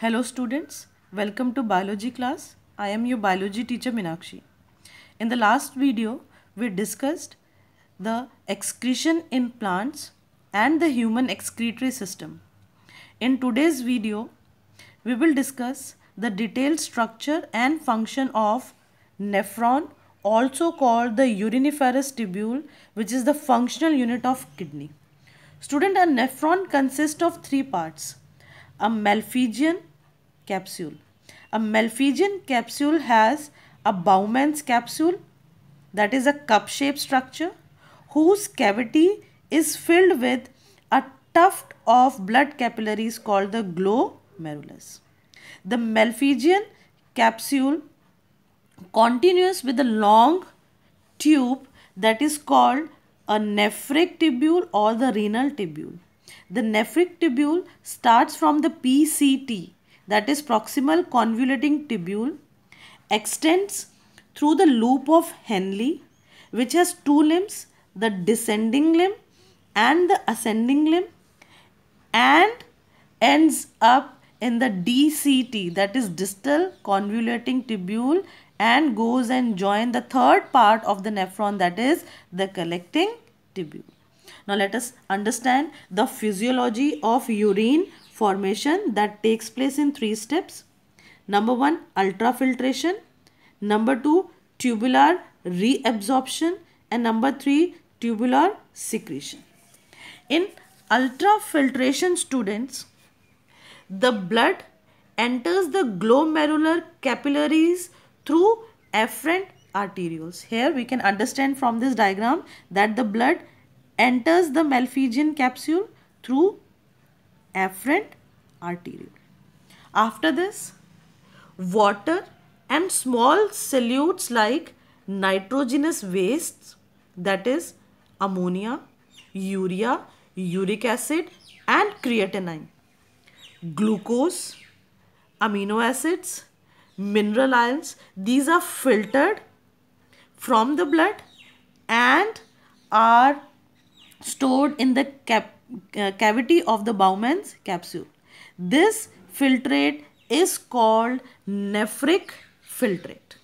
Hello students, welcome to biology class. I am your biology teacher Minakshi. In the last video, we discussed the excretion in plants and the human excretory system. In today's video, we will discuss the detailed structure and function of nephron also called the uriniferous tubule which is the functional unit of kidney. Student, a nephron consists of three parts a Malphigian capsule. A Malphigian capsule has a Bowman's capsule that is a cup-shaped structure whose cavity is filled with a tuft of blood capillaries called the glomerulus. The Malphigian capsule continues with a long tube that is called a nephric tubule or the renal tubule. The nephric tubule starts from the PCT that is proximal convoluting tubule extends through the loop of Henle which has two limbs the descending limb and the ascending limb and ends up in the DCT that is distal convoluting tubule and goes and join the third part of the nephron that is the collecting tubule. Now let us understand the physiology of urine formation that takes place in three steps. Number one, ultrafiltration. Number two, tubular reabsorption. And number three, tubular secretion. In ultrafiltration students, the blood enters the glomerular capillaries through afferent arterioles. Here we can understand from this diagram that the blood enters the Malphigian capsule through afferent arteriole. After this, water and small solutes like nitrogenous wastes that is ammonia, urea, uric acid and creatinine, glucose, amino acids, mineral ions, these are filtered from the blood and are stored in the cap uh, cavity of the Bowman's capsule. This filtrate is called nephric filtrate.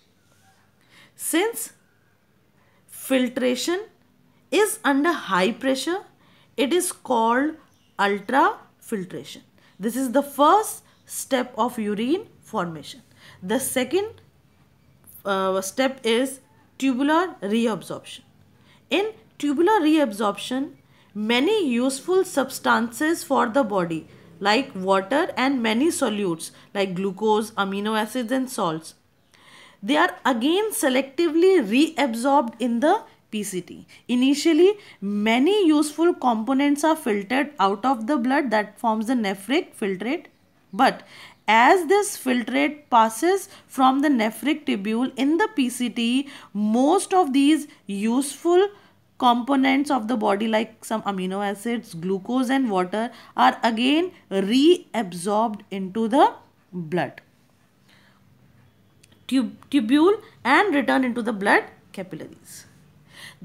Since filtration is under high pressure, it is called ultrafiltration. This is the first step of urine formation. The second uh, step is tubular reabsorption. In tubular reabsorption, many useful substances for the body like water and many solutes like glucose, amino acids and salts. They are again selectively reabsorbed in the PCT. Initially, many useful components are filtered out of the blood that forms the nephric filtrate. But as this filtrate passes from the nephric tubule in the PCT, most of these useful components of the body like some amino acids, glucose and water are again reabsorbed into the blood tubule and return into the blood capillaries.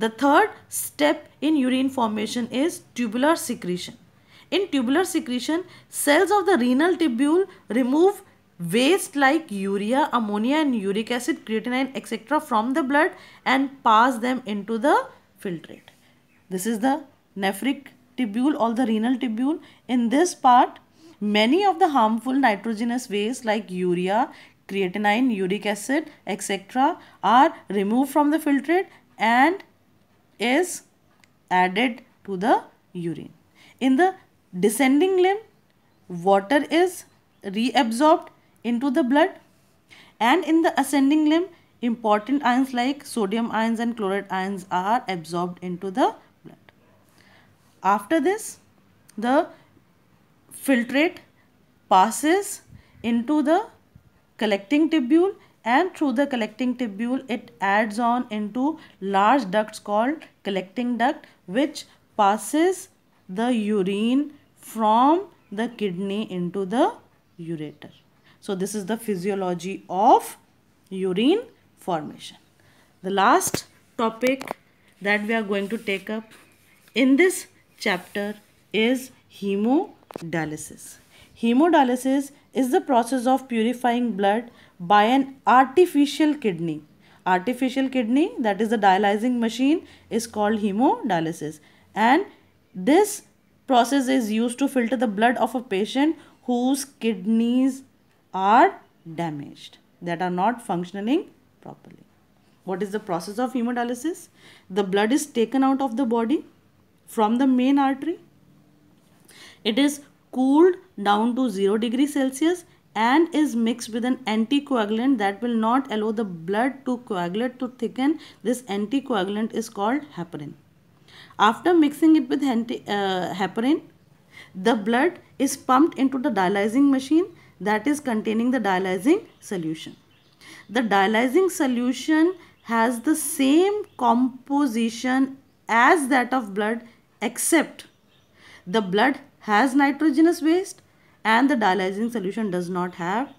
The third step in urine formation is tubular secretion. In tubular secretion, cells of the renal tubule remove waste like urea, ammonia and uric acid, creatinine etc. from the blood and pass them into the filtrate. This is the nephric tubule or the renal tubule. In this part, many of the harmful nitrogenous waste like urea, creatinine, uric acid, etc. are removed from the filtrate and is added to the urine. In the descending limb, water is reabsorbed into the blood and in the ascending limb, important ions like sodium ions and chloride ions are absorbed into the blood. After this, the filtrate passes into the collecting tubule and through the collecting tubule it adds on into large ducts called collecting duct which passes the urine from the kidney into the ureter. So this is the physiology of urine formation. The last topic that we are going to take up in this chapter is hemodialysis. Hemodialysis is the process of purifying blood by an artificial kidney. Artificial kidney that is the dialyzing machine is called hemodialysis and this process is used to filter the blood of a patient whose kidneys are damaged that are not functioning properly. What is the process of hemodialysis? The blood is taken out of the body from the main artery. It is cooled down to 0 degree Celsius and is mixed with an anticoagulant that will not allow the blood to coagulate to thicken. This anticoagulant is called heparin. After mixing it with anti, uh, heparin, the blood is pumped into the dialyzing machine that is containing the dialyzing solution. The dialyzing solution has the same composition as that of blood except the blood has nitrogenous waste and the dialyzing solution does not have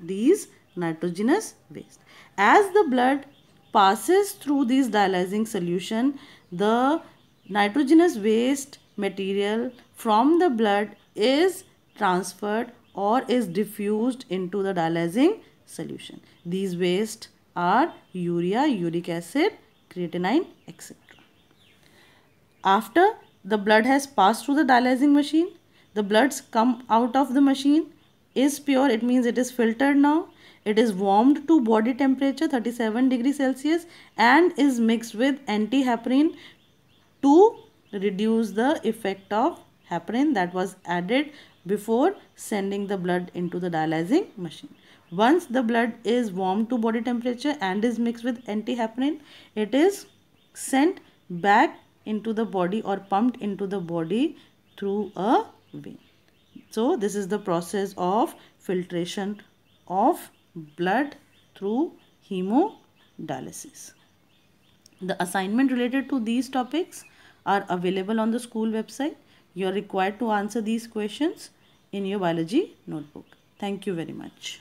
these nitrogenous waste. As the blood passes through this dialyzing solution, the nitrogenous waste material from the blood is transferred or is diffused into the dialyzing solution. These wastes are urea, uric acid, creatinine, etc. After the blood has passed through the dialyzing machine, the bloods come out of the machine is pure. It means it is filtered now. It is warmed to body temperature 37 degree Celsius and is mixed with antiheparin to reduce the effect of heparin that was added before sending the blood into the dialyzing machine. Once the blood is warm to body temperature and is mixed with antiheparin, it is sent back into the body or pumped into the body through a vein. So this is the process of filtration of blood through hemodialysis. The assignment related to these topics are available on the school website. You are required to answer these questions in your biology notebook. Thank you very much.